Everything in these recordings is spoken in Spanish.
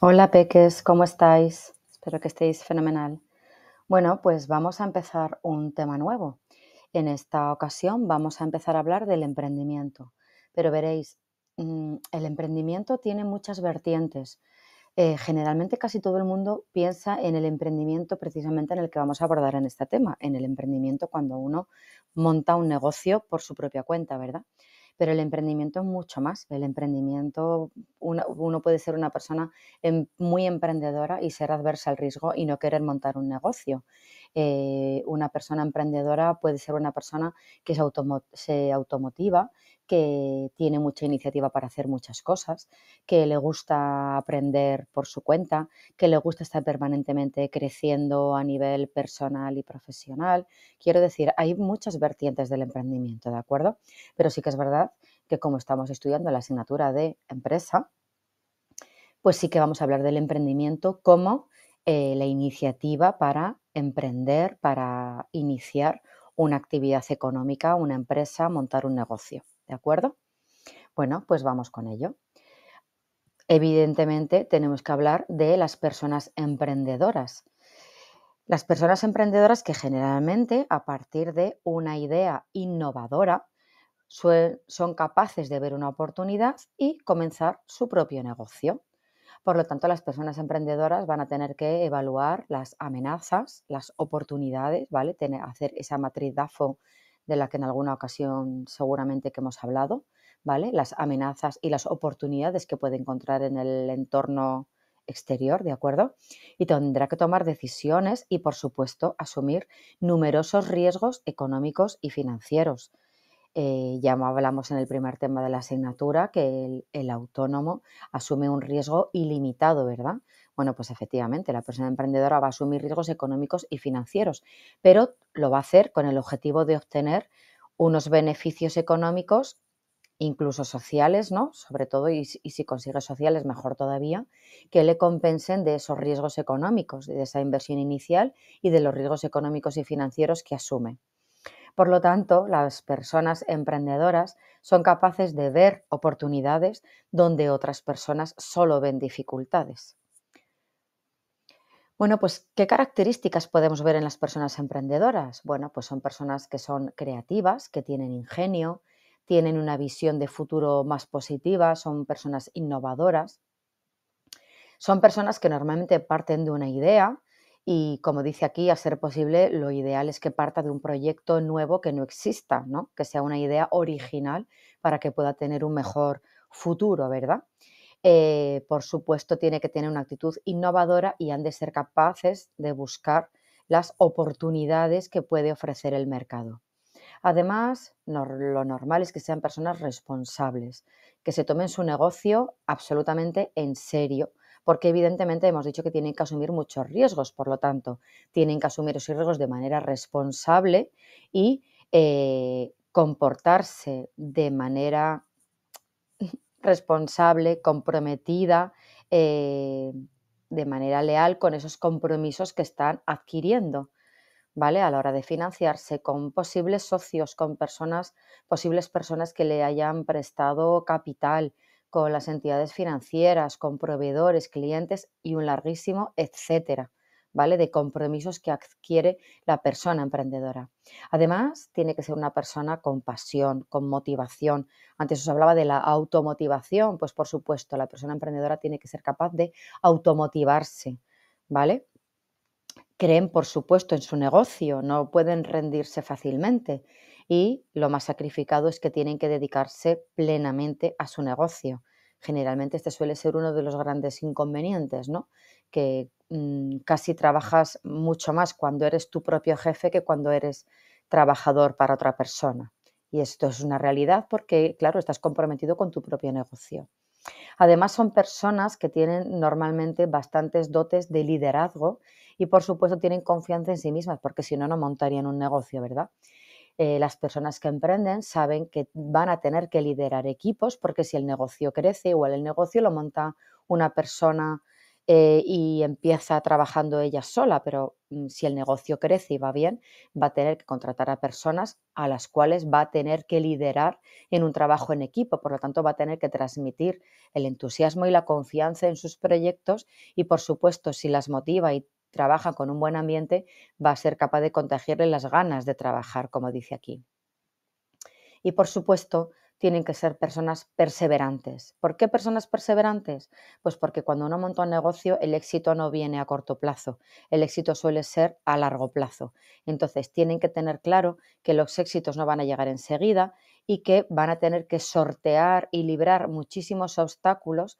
Hola peques, ¿cómo estáis? Espero que estéis fenomenal. Bueno, pues vamos a empezar un tema nuevo. En esta ocasión vamos a empezar a hablar del emprendimiento. Pero veréis, mm, el emprendimiento tiene muchas vertientes. Eh, generalmente casi todo el mundo piensa en el emprendimiento precisamente en el que vamos a abordar en este tema, en el emprendimiento cuando uno monta un negocio por su propia cuenta, ¿verdad? pero el emprendimiento es mucho más. El emprendimiento, uno, puede ser una persona em, muy emprendedora y ser adversa al riesgo y no querer montar un negocio. Eh, una persona emprendedora puede ser una persona que se automotiva, que tiene mucha iniciativa para hacer muchas cosas, que le gusta aprender por su cuenta, que le gusta estar permanentemente creciendo a nivel personal y profesional. Quiero decir, hay muchas vertientes del emprendimiento, ¿de acuerdo? Pero sí que es verdad que como estamos estudiando la asignatura de empresa, pues sí que vamos a hablar del emprendimiento como eh, la iniciativa para emprender, para iniciar una actividad económica, una empresa, montar un negocio. ¿De acuerdo? Bueno, pues vamos con ello. Evidentemente tenemos que hablar de las personas emprendedoras. Las personas emprendedoras que generalmente a partir de una idea innovadora son capaces de ver una oportunidad y comenzar su propio negocio. Por lo tanto, las personas emprendedoras van a tener que evaluar las amenazas, las oportunidades, ¿vale? Tener, hacer esa matriz DAFO de la que en alguna ocasión seguramente que hemos hablado, ¿vale? Las amenazas y las oportunidades que puede encontrar en el entorno exterior, ¿de acuerdo? Y tendrá que tomar decisiones y, por supuesto, asumir numerosos riesgos económicos y financieros, eh, ya hablamos en el primer tema de la asignatura que el, autónomo asume un riesgo ilimitado, ¿verdad? Bueno, pues efectivamente, la persona emprendedora va a asumir riesgos económicos y financieros, pero lo va a hacer con el objetivo de obtener unos beneficios económicos, incluso sociales, ¿no? Sobre todo, y, y si consigue sociales, mejor todavía, que le compensen de esos riesgos económicos, de esa inversión inicial y de los riesgos económicos y financieros que asume. Por lo tanto, las personas emprendedoras son capaces de ver oportunidades donde otras personas solo ven dificultades. Bueno, pues, ¿qué características podemos ver en las personas emprendedoras? Bueno, pues son personas que son creativas, que tienen ingenio, tienen una visión de futuro más positiva, son personas innovadoras. Son personas que normalmente parten de una idea y como dice aquí, a ser posible, lo ideal es que parta de un proyecto nuevo que no exista, ¿no? que sea una idea original para que pueda tener un mejor futuro, ¿verdad? Eh, por supuesto, tiene que tener una actitud innovadora y han de ser capaces de buscar las oportunidades que puede ofrecer el mercado. Además, lo normal es que sean personas responsables, que se tomen su negocio absolutamente en serio porque evidentemente hemos dicho que tienen que asumir muchos riesgos, por lo tanto, tienen que asumir esos riesgos de manera responsable y eh, comportarse de manera responsable, comprometida, eh, de manera leal con esos compromisos que están adquiriendo. ¿Vale? A la hora de financiarse con posibles socios, con personas, posibles personas que le hayan prestado capital, con las entidades financieras, con proveedores, clientes y un larguísimo etcétera, ¿vale? De compromisos que adquiere la persona emprendedora. Además, tiene que ser una persona con pasión, con motivación. Antes os hablaba de la automotivación, pues por supuesto, la persona emprendedora tiene que ser capaz de automotivarse, ¿vale? Creen, por supuesto, en su negocio, no pueden rendirse fácilmente y lo más sacrificado es que tienen que dedicarse plenamente a su negocio. Generalmente este suele ser uno de los grandes inconvenientes, ¿no? Que mm, casi trabajas mucho más cuando eres tu propio jefe que cuando eres trabajador para otra persona. Y esto es una realidad porque, claro, estás comprometido con tu propio negocio. Además, son personas que tienen normalmente bastantes dotes de liderazgo y, por supuesto, tienen confianza en sí mismas, porque si no, no montarían un negocio, ¿verdad? Eh, las personas que emprenden saben que van a tener que liderar equipos porque si el negocio crece, igual el negocio lo monta una persona eh, y empieza trabajando ella sola, pero mm, si el negocio crece y va bien, va a tener que contratar a personas a las cuales va a tener que liderar en un trabajo en equipo, por lo tanto va a tener que transmitir el entusiasmo y la confianza en sus proyectos y por supuesto si las motiva y trabaja con un buen ambiente, va a ser capaz de contagiarle las ganas de trabajar, como dice aquí. Y por supuesto, tienen que ser personas perseverantes. ¿Por qué personas perseverantes? Pues porque cuando uno monta un negocio, el éxito no viene a corto plazo, el éxito suele ser a largo plazo. Entonces, tienen que tener claro que los éxitos no van a llegar enseguida y que van a tener que sortear y librar muchísimos obstáculos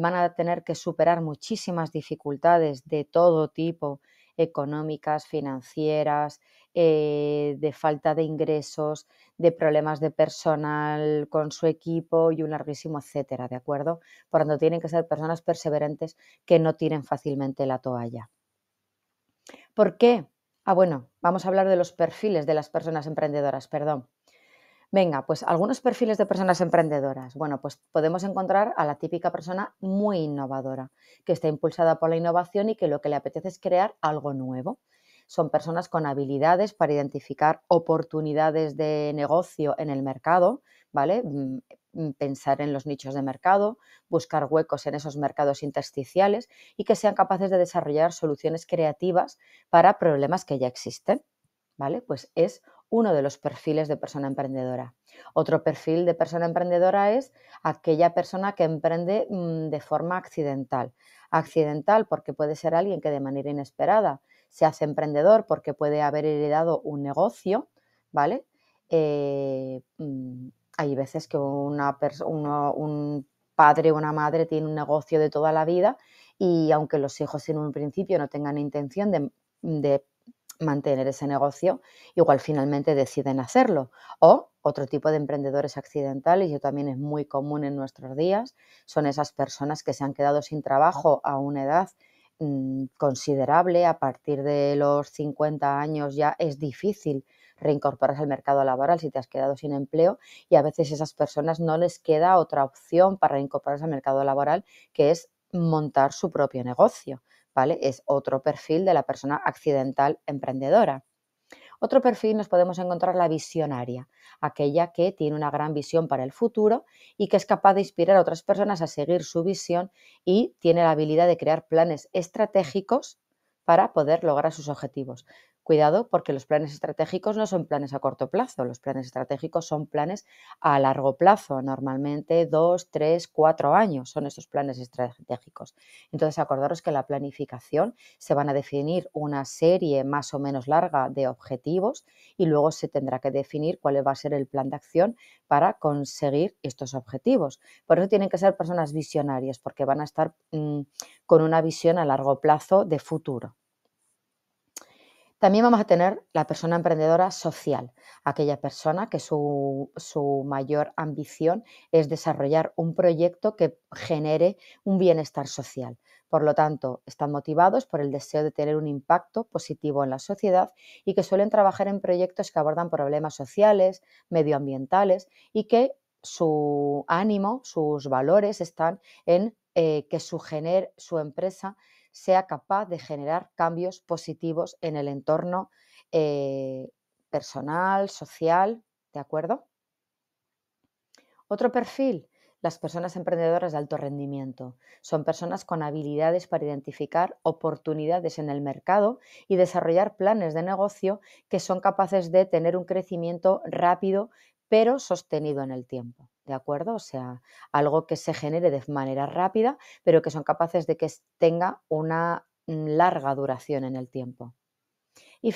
van a tener que superar muchísimas dificultades de todo tipo, económicas, financieras, eh, de falta de ingresos, de problemas de personal con su equipo y un larguísimo etcétera, ¿de acuerdo? Por tanto, tienen que ser personas perseverantes que no tiren fácilmente la toalla. ¿Por qué? Ah, bueno, vamos a hablar de los perfiles de las personas emprendedoras, perdón. Venga, pues algunos perfiles de personas emprendedoras. Bueno, pues podemos encontrar a la típica persona muy innovadora, que está impulsada por la innovación y que lo que le apetece es crear algo nuevo. Son personas con habilidades para identificar oportunidades de negocio en el mercado, ¿vale? Mm, mm, pensar en los nichos de mercado, buscar huecos en esos mercados intersticiales y que sean capaces de desarrollar soluciones creativas para problemas que ya existen. ¿Vale? Pues es uno de los perfiles de persona emprendedora. Otro perfil de persona emprendedora es aquella persona que emprende mm, de forma accidental. Accidental porque puede ser alguien que de manera inesperada se hace emprendedor porque puede haber heredado un negocio, ¿vale? Eh, mm, hay veces que una un padre o una madre tiene un negocio de toda la vida y aunque los hijos en un principio no tengan intención de, de mantener ese negocio, igual finalmente deciden hacerlo. O otro tipo de emprendedores accidentales, y también es muy común en nuestros días, son esas personas que se han quedado sin trabajo a una edad mm, considerable, a partir de los 50 años ya es difícil reincorporarse al mercado laboral si te has quedado sin empleo y a veces esas personas no les queda otra opción para reincorporarse al mercado laboral que es montar su propio negocio. Es otro perfil de la persona accidental emprendedora. Otro perfil nos podemos encontrar la visionaria, aquella que tiene una gran visión para el futuro y que es capaz de inspirar a otras personas a seguir su visión y tiene la habilidad de crear planes estratégicos para poder lograr sus objetivos. Cuidado porque los planes estratégicos no son planes a corto plazo, los planes estratégicos son planes a largo plazo, normalmente dos, tres, cuatro años son esos planes estratégicos. Entonces acordaros que en la planificación se van a definir una serie más o menos larga de objetivos y luego se tendrá que definir cuál va a ser el plan de acción para conseguir estos objetivos. Por eso tienen que ser personas visionarias porque van a estar mm, con una visión a largo plazo de futuro. También vamos a tener la persona emprendedora social, aquella persona que su, mayor ambición es desarrollar un proyecto que genere un bienestar social. Por lo tanto, están motivados por el deseo de tener un impacto positivo en la sociedad y que suelen trabajar en proyectos que abordan problemas sociales, medioambientales y que su ánimo, sus valores están en eh, que su, su empresa sea capaz de generar cambios positivos en el entorno eh, personal, social, ¿de acuerdo? Otro perfil, las personas emprendedoras de alto rendimiento. Son personas con habilidades para identificar oportunidades en el mercado y desarrollar planes de negocio que son capaces de tener un crecimiento rápido pero sostenido en el tiempo. ¿de acuerdo? O sea, algo que se genere de manera rápida, pero que son capaces de que tenga una mm, larga duración en el tiempo. Y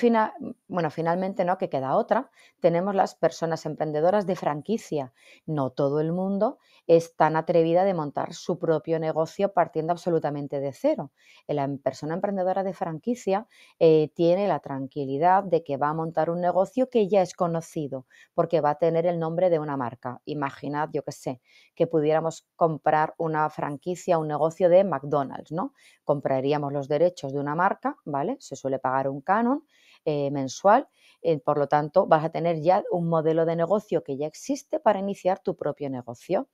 bueno, finalmente, ¿no? Que queda otra. Tenemos las personas emprendedoras de franquicia. No todo el mundo es tan atrevida de montar su propio negocio partiendo absolutamente de cero. La em-, persona emprendedora de franquicia eh, tiene la tranquilidad de que va a montar un negocio que ya es conocido, porque va a tener el nombre de una marca. Imaginad, yo qué sé, que pudiéramos comprar una franquicia, un negocio de McDonald's, ¿no? Compraríamos los derechos de una marca, ¿vale? Se suele pagar un canon eh, mensual. Eh, por lo tanto, vas a tener ya un modelo de negocio que ya existe para iniciar tu propio negocio.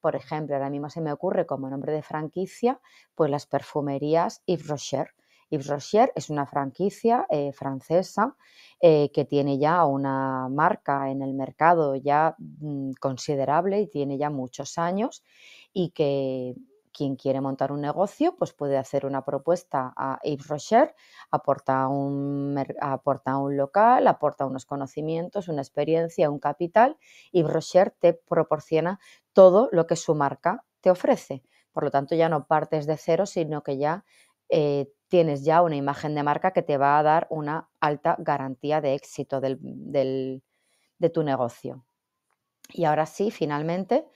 Por ejemplo, ahora mismo se me ocurre como nombre de franquicia, pues las perfumerías Yves Rocher. Yves Rocher es una franquicia eh, francesa que tiene ya una marca en el mercado ya mm, considerable y tiene ya muchos años y que quien quiere montar un negocio, pues puede hacer una propuesta a Yves Rocher, aporta un, un local, aporta unos conocimientos, una experiencia, un capital. y Rocher te proporciona todo lo que su marca te ofrece. Por lo tanto, ya no partes de cero, sino que ya eh, tienes ya una imagen de marca que te va a dar una alta garantía de éxito de tu negocio. Y ahora sí, finalmente,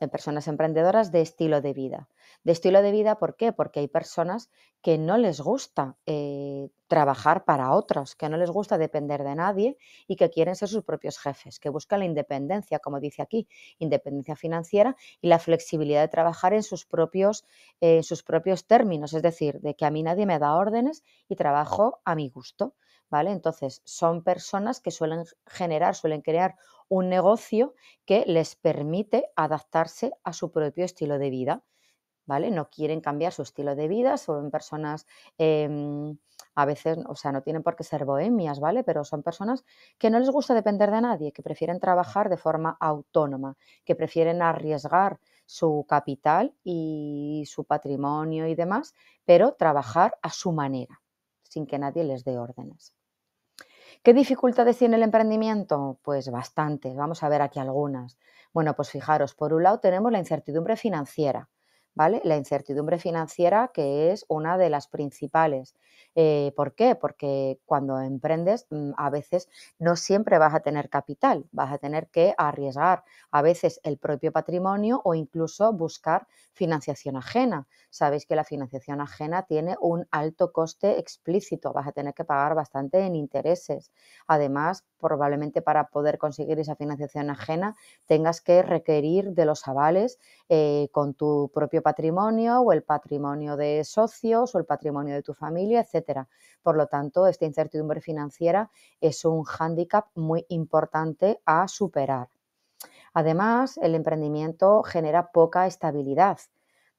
en personas emprendedoras de estilo de vida. De estilo de vida, ¿por qué? Porque hay personas que no les gusta eh, trabajar para otros, que no les gusta depender de nadie y que quieren ser sus propios jefes, que buscan la independencia, como dice aquí, independencia financiera y la flexibilidad de trabajar en sus propios, eh, sus propios términos, es decir, de que a mí nadie me da órdenes y trabajo a mi gusto. ¿Vale? Entonces, son personas que suelen generar, suelen crear un negocio que les permite adaptarse a su propio estilo de vida. ¿Vale? No quieren cambiar su estilo de vida, son personas, em, a veces, o sea, no tienen por qué ser bohemias, ¿vale? Pero son personas que no les gusta depender de nadie, que prefieren trabajar de forma autónoma, que prefieren arriesgar su capital y su patrimonio y demás, pero trabajar a su manera, sin que nadie les dé órdenes. ¿Qué dificultades tiene el emprendimiento? Pues bastantes. Vamos a ver aquí algunas. Bueno, pues fijaros, por un lado tenemos la incertidumbre financiera. La incertidumbre financiera, que es una de las principales. Eh, ¿Por qué? Porque cuando emprendes mm, a veces no siempre vas a tener capital, vas a tener que arriesgar a veces el propio patrimonio o incluso buscar financiación ajena. Sabéis que la financiación ajena tiene un alto coste explícito, vas a tener que pagar bastante en intereses. Además, probablemente para poder conseguir esa financiación ajena tengas que requerir de los avales eh, con tu propio patrimonio o el patrimonio de socios o el patrimonio de tu familia, etcétera. Por lo tanto, esta incertidumbre financiera es un hándicap muy importante a superar. Además, el emprendimiento genera poca estabilidad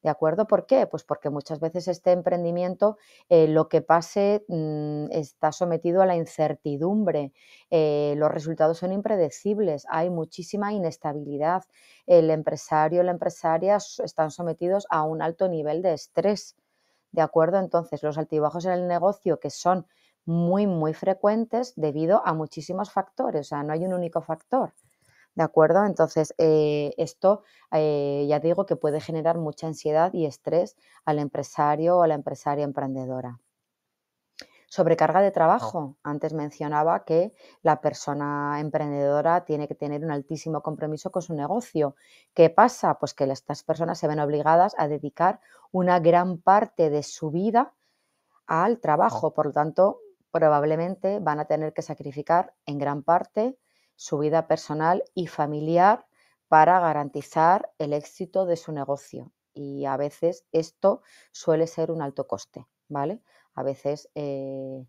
¿De acuerdo? ¿Por qué? Pues porque muchas veces este emprendimiento, eh, lo que pase, mm, está sometido a la incertidumbre, eh, los resultados son impredecibles, hay muchísima inestabilidad, el empresario, la empresaria están sometidos a un alto nivel de estrés. ¿De acuerdo? Entonces, los altibajos en el negocio que son muy, muy frecuentes debido a muchísimos factores, o sea, no hay un único factor. ¿De acuerdo? Entonces, eh, esto eh, ya digo que puede generar mucha ansiedad y estrés al empresario o a la empresaria emprendedora. Sobrecarga de trabajo. Antes mencionaba que la persona emprendedora tiene que tener un altísimo compromiso con su negocio. ¿Qué pasa? Pues que estas personas se ven obligadas a dedicar una gran parte de su vida al trabajo. Por lo tanto, probablemente van a tener que sacrificar en gran parte su vida personal y familiar para garantizar el éxito de su negocio. Y a veces esto suele ser un alto coste, ¿vale? A veces eh,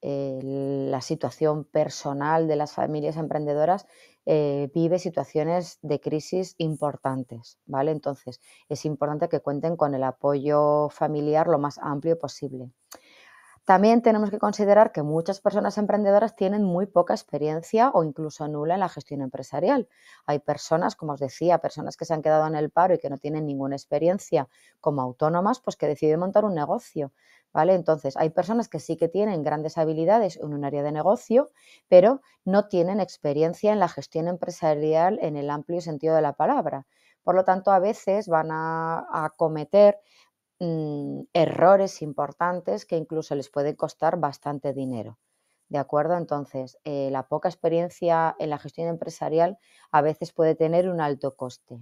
la situación personal de las familias emprendedoras eh, vive situaciones de crisis importantes, ¿vale? Entonces es importante que cuenten con el apoyo familiar lo más amplio posible. También tenemos que considerar que muchas personas emprendedoras tienen muy poca experiencia o incluso nula en la gestión empresarial. Hay personas, como os decía, personas que se han quedado en el paro y que no tienen ninguna experiencia como autónomas, pues que deciden montar un negocio. ¿Vale? Entonces, hay personas que sí que tienen grandes habilidades en un área de negocio, pero no tienen experiencia en la gestión empresarial en el amplio sentido de la palabra. Por lo tanto, a veces van a, acometer Mm, errores importantes que incluso les pueden costar bastante dinero. ¿De acuerdo? Entonces, eh, la poca experiencia en la gestión empresarial a veces puede tener un alto coste.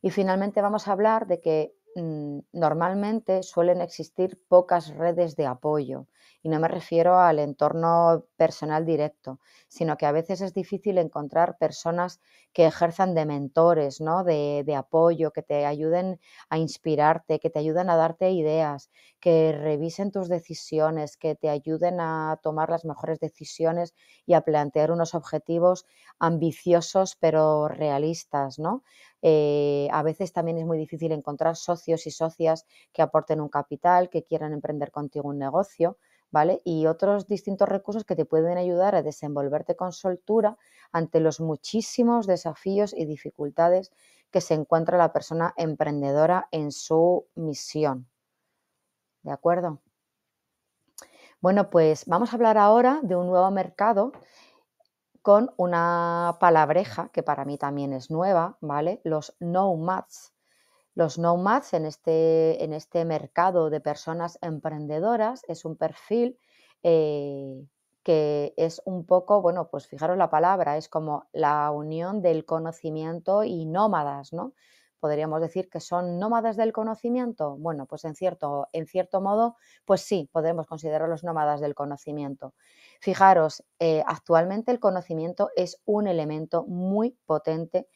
Y finalmente vamos a hablar de que mm, normalmente suelen existir pocas redes de apoyo y no me refiero al entorno personal directo, sino que a veces es difícil encontrar personas que ejerzan de mentores, ¿no? de, apoyo, que te ayuden a inspirarte, que te ayuden a darte ideas, que revisen tus decisiones, que te ayuden a tomar las mejores decisiones y a plantear unos objetivos ambiciosos pero realistas, eh, a veces también es muy difícil encontrar socios y socias que aporten un capital, que quieran emprender contigo un negocio, ¿vale? Y otros distintos recursos que te pueden ayudar a desenvolverte con soltura ante los muchísimos desafíos y dificultades que se encuentra la persona emprendedora en su misión. ¿De acuerdo? Bueno, pues vamos a hablar ahora de un nuevo mercado con una palabreja que para mí también es nueva, ¿vale? Los nomads. Los nomads en este, en este mercado de personas emprendedoras es un perfil eh, que es un poco, bueno, pues fijaros la palabra, es como la unión del conocimiento y nómadas, ¿no? podríamos decir que son nómadas del conocimiento. Bueno, pues en cierto, en cierto modo, pues sí, podemos considerarlos nómadas del conocimiento. Fijaros, eh, actualmente el conocimiento es un elemento muy potente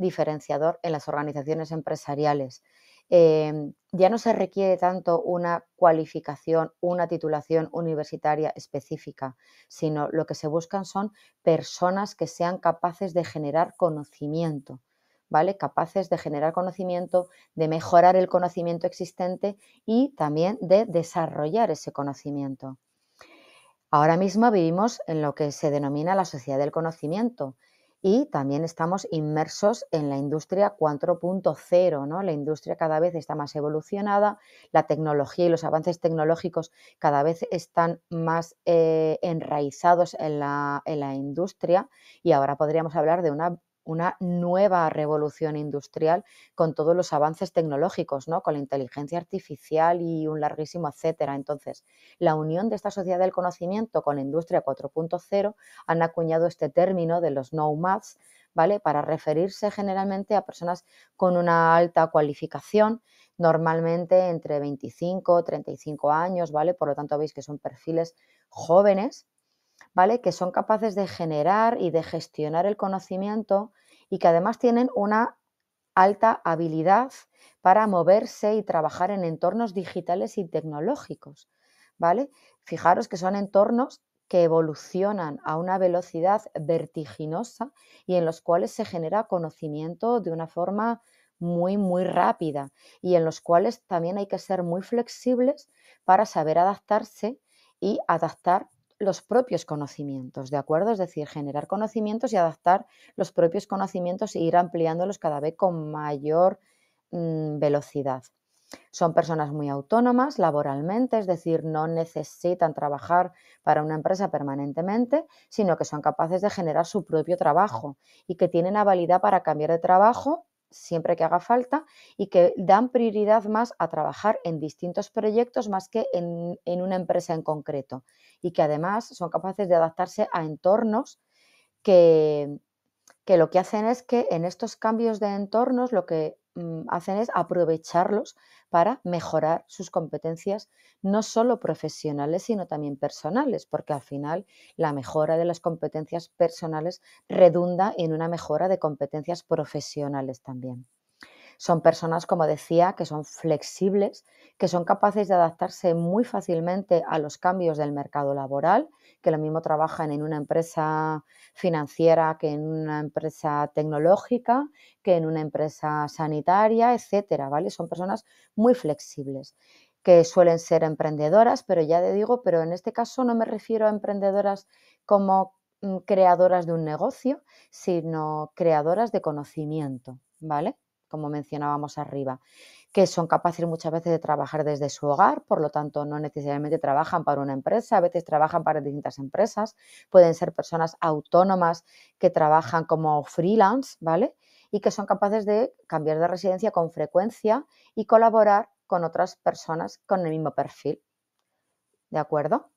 diferenciador en las organizaciones empresariales. Em, ya no se requiere tanto una cualificación, una titulación universitaria específica, sino lo que se buscan son personas que sean capaces de generar conocimiento, ¿vale? Capaces de generar conocimiento, de mejorar el conocimiento existente y también de desarrollar ese conocimiento. Ahora mismo vivimos en lo que se denomina la sociedad del conocimiento, y también estamos inmersos en la industria 4.0, ¿no? La industria cada vez está más evolucionada, la tecnología y los avances tecnológicos cada vez están más eh, enraizados en la industria y ahora podríamos hablar de una una nueva revolución industrial con todos los avances tecnológicos, ¿no? con la inteligencia artificial y un larguísimo etcétera. Entonces, la unión de esta sociedad del conocimiento con la industria 4.0 han acuñado este término de los nomads, ¿vale? Para referirse generalmente a personas con una alta cualificación, normalmente entre 25 35 años, ¿vale? Por lo tanto, veis que son perfiles jóvenes ¿vale? Que son capaces de generar y de gestionar el conocimiento y que además tienen una alta habilidad para moverse y trabajar en entornos digitales y tecnológicos, ¿vale? Fijaros que son entornos que evolucionan a una velocidad vertiginosa y en los cuales se genera conocimiento de una forma muy, muy rápida y en los cuales también hay que ser muy flexibles para saber adaptarse y adaptar los propios conocimientos, ¿de acuerdo? Es decir, generar conocimientos y adaptar los propios conocimientos e ir ampliándolos cada vez con mayor mm, velocidad. Son personas muy autónomas laboralmente, es decir, no necesitan trabajar para una empresa permanentemente, sino que son capaces de generar su propio trabajo y que tienen la validad para cambiar de trabajo siempre que haga falta y que dan prioridad más a trabajar en distintos proyectos más que en, una empresa en concreto y que además son capaces de adaptarse a entornos que, que lo que hacen es que en estos cambios de entornos lo que Mm, hacen es aprovecharlos para mejorar sus competencias, no solo profesionales, sino también personales, porque al final la mejora de las competencias personales redunda en una mejora de competencias profesionales también. Son personas, como decía, que son flexibles, que son capaces de adaptarse muy fácilmente a los cambios del mercado laboral que lo mismo trabajan en una empresa financiera que en una empresa tecnológica, que en una empresa sanitaria, etcétera, ¿vale? Son personas muy flexibles que suelen ser emprendedoras, pero ya le digo, pero en este caso no me refiero a emprendedoras como mm, creadoras de un negocio, sino creadoras de conocimiento, ¿vale? como mencionábamos arriba, que son capaces muchas veces de trabajar desde su hogar, por lo tanto no necesariamente trabajan para una empresa, a veces trabajan para distintas empresas, pueden ser personas autónomas que trabajan como freelance, ¿vale? Y que son capaces de cambiar de residencia con frecuencia y colaborar con otras personas con el mismo perfil. ¿De acuerdo?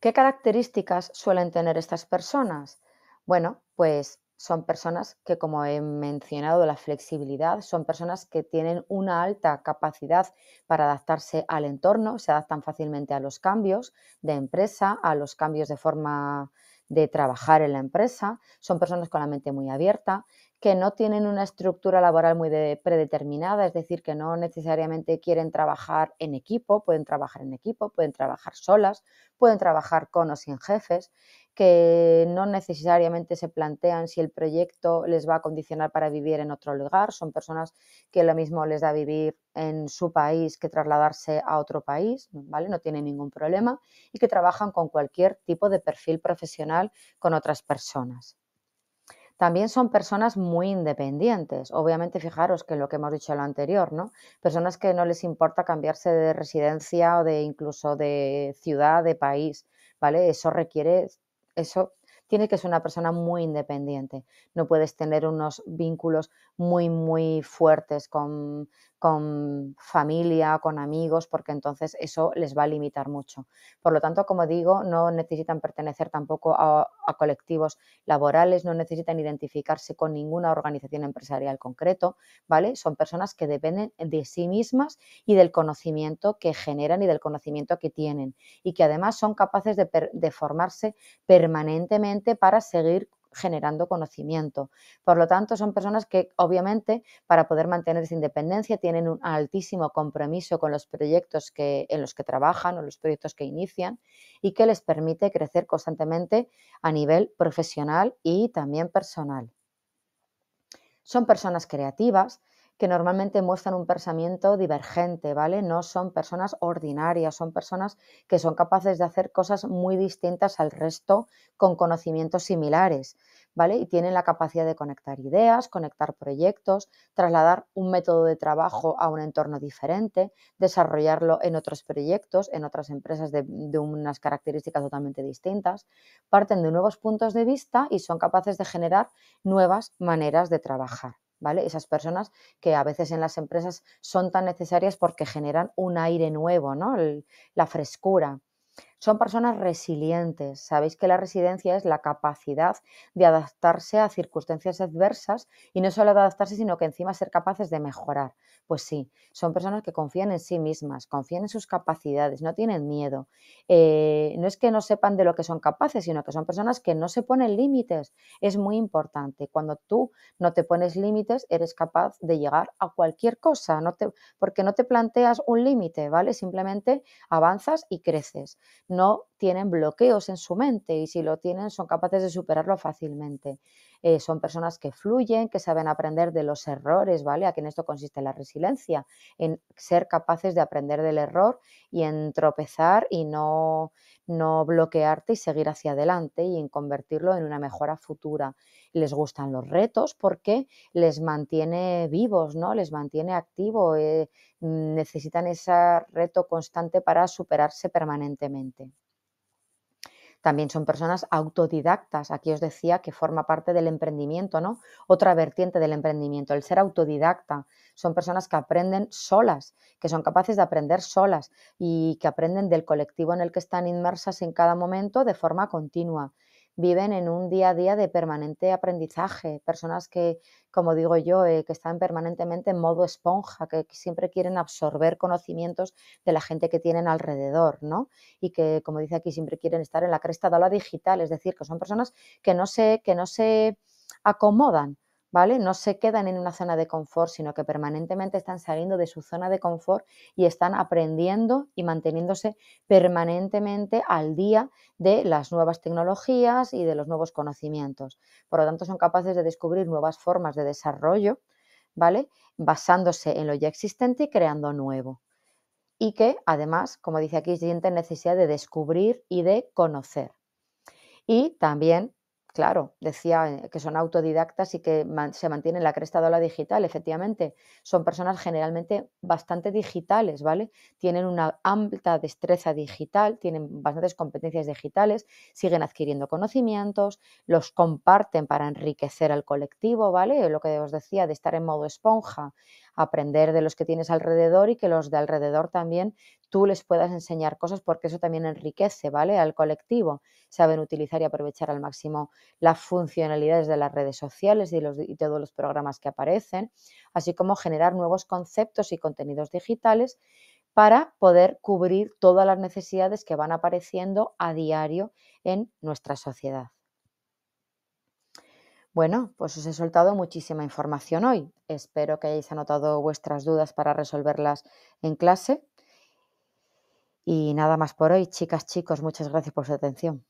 ¿Qué características suelen tener estas personas? Bueno, pues son personas que, como he mencionado, la flexibilidad, son personas que tienen una alta capacidad para adaptarse al entorno, se adaptan fácilmente a los cambios de empresa, a los cambios de forma de trabajar en la empresa, son personas con la mente muy abierta, que no tienen una estructura laboral muy predeterminada, es decir, que no necesariamente quieren trabajar en equipo, pueden trabajar en equipo, pueden trabajar solas, pueden trabajar con o sin jefes que no necesariamente se plantean si el proyecto les va a condicionar para vivir en otro lugar. Son personas que lo mismo les da vivir en su país que trasladarse a otro país, ¿vale? No tienen ningún problema y que trabajan con cualquier tipo de perfil profesional con otras personas. También son personas muy independientes. Obviamente, fijaros que lo que hemos dicho en lo anterior, ¿no? Personas que no les importa cambiarse de residencia o de incluso de ciudad, de país, ¿vale? Eso requiere eso tienes que ser una persona muy independiente. No puedes tener unos vínculos muy, muy fuertes con, familia, con amigos, porque entonces eso les va a limitar mucho. Por lo tanto, como digo, no necesitan pertenecer tampoco a, a colectivos laborales, no necesitan identificarse con ninguna organización empresarial concreto, ¿vale? Son personas que dependen de sí mismas y del conocimiento que generan y del conocimiento que tienen y que además son capaces de, de formarse permanentemente para seguir generando conocimiento. Por lo tanto, son personas que obviamente para poder mantener esa independencia tienen un altísimo compromiso con los proyectos en los que trabajan o los proyectos que inician y que les permite crecer constantemente a nivel profesional y también personal. Son personas creativas, que normalmente muestran un pensamiento divergente, ¿vale? No son personas ordinarias, son personas que son capaces de hacer cosas muy distintas al resto con conocimientos similares, ¿vale? Y tienen la capacidad de conectar ideas, conectar proyectos, trasladar un método de trabajo a un entorno diferente, desarrollarlo en otros proyectos, en otras empresas de, de unas características totalmente distintas, parten de nuevos puntos de vista y son capaces de generar nuevas maneras de trabajar. Esas personas que a veces en las empresas son tan necesarias porque generan un aire nuevo, ¿no? la frescura. Son personas resilientes. Sabéis que la residencia es la capacidad de adaptarse a circunstancias adversas y no solo de adaptarse, sino que encima ser capaces de mejorar. Pues sí, son personas que confían en sí mismas, confían en sus capacidades, no tienen miedo. Eh, no es que no sepan de lo que son capaces, sino que son personas que no se ponen límites. Es muy importante. Cuando tú no te pones límites, eres capaz de llegar a cualquier cosa, no porque no te planteas un límite, ¿vale? Simplemente avanzas y creces no tienen bloqueos en su mente y si lo tienen son capaces de superarlo fácilmente. Eh, son personas que fluyen, que saben aprender de los errores, ¿vale? Aquí en esto consiste la resiliencia, en ser capaces de aprender del error y en tropezar y no, bloquearte y seguir hacia adelante y en convertirlo en una mejora futura. Les gustan los retos porque les mantiene vivos, ¿no? Les mantiene activo, eh, necesitan ese reto constante para superarse permanentemente. También son personas autodidactas. Aquí os decía que forma parte del emprendimiento, ¿no? Otra vertiente del emprendimiento, el ser autodidacta. Son personas que aprenden solas, que son capaces de aprender solas y que aprenden del colectivo en el que están inmersas en cada momento de forma continua viven en un día a día de permanente aprendizaje, personas que, como digo yo, eh, que están permanentemente en modo esponja, que siempre quieren absorber conocimientos de la gente que tienen alrededor, ¿no? Y que, como dice aquí, siempre quieren estar en la cresta de la digital, es decir, que son personas que no se, que no se acomodan ¿vale? No se quedan en una zona de confort, sino que permanentemente están saliendo de su zona de confort y están aprendiendo y manteniéndose permanentemente al día de las nuevas tecnologías y de los nuevos conocimientos. Por lo tanto, son capaces de descubrir nuevas formas de desarrollo, ¿vale? Basándose en lo ya existente y creando nuevo. Y que además, como dice aquí, sienten necesidad de descubrir y de conocer. Y también Claro, decía eh, que son autodidactas y que se mantienen la cresta de la digital, efectivamente. Son personas generalmente bastante digitales, ¿vale? Tienen una amplia destreza digital, tienen bastantes competencias digitales, siguen adquiriendo conocimientos, los comparten para enriquecer al colectivo, ¿vale? Lo que os decía de estar en modo esponja aprender de los que tienes alrededor y que los de alrededor también tú les puedas enseñar cosas porque eso también enriquece, ¿vale? Al colectivo. Saben utilizar y aprovechar al máximo las funcionalidades de las redes sociales y todos los programas que aparecen, así como generar nuevos conceptos y contenidos digitales para poder cubrir todas las necesidades que van apareciendo a diario en nuestra sociedad. Bueno, pues os he soltado muchísima información hoy. Espero que hayáis anotado vuestras dudas para resolverlas en clase. Y nada más por hoy. Chicas, chicos, muchas gracias por su atención.